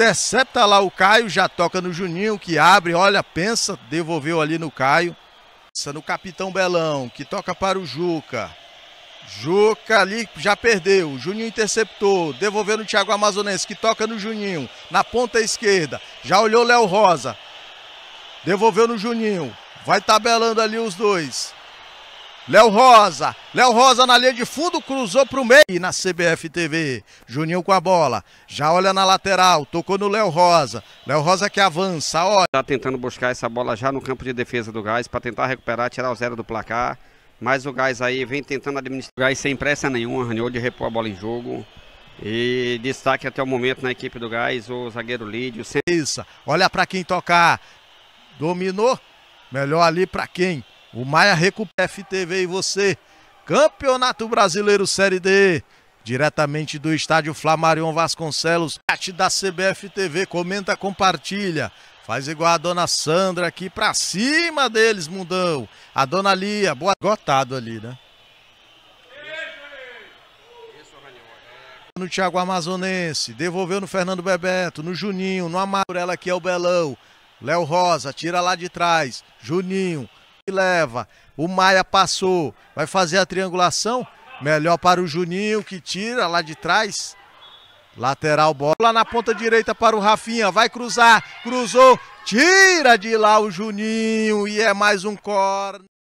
intercepta lá o Caio, já toca no Juninho, que abre, olha, pensa, devolveu ali no Caio. Pensa no Capitão Belão, que toca para o Juca. Juca ali já perdeu. Juninho interceptou. Devolveu no Thiago Amazonense, que toca no Juninho. Na ponta esquerda. Já olhou Léo Rosa. Devolveu no Juninho. Vai tabelando ali os dois. Léo Rosa, Léo Rosa na linha de fundo, cruzou para o meio e na CBF TV. Juninho com a bola, já olha na lateral, tocou no Léo Rosa. Léo Rosa que avança, olha. Está tentando buscar essa bola já no campo de defesa do Gás para tentar recuperar, tirar o zero do placar. Mas o Gás aí vem tentando administrar o Gás sem pressa nenhuma, arranhou de repor a bola em jogo. E destaque até o momento na equipe do Gás, o zagueiro Lídio. Sem... Isso, olha para quem tocar. Dominou, melhor ali para quem? O Maia recupera FTV e você. Campeonato Brasileiro Série D. Diretamente do estádio Flamarion Vasconcelos, chat da CBF TV, comenta, compartilha. Faz igual a dona Sandra aqui pra cima deles, mundão. A dona Lia, boa gotado ali, né? No Thiago Amazonense, devolveu no Fernando Bebeto, no Juninho, no Amarela que é o Belão. Léo Rosa, tira lá de trás. Juninho, leva. O Maia passou, vai fazer a triangulação. Melhor para o Juninho que tira lá de trás. Lateral bola na ponta direita para o Rafinha. Vai cruzar, cruzou, tira de lá o Juninho e é mais um corner.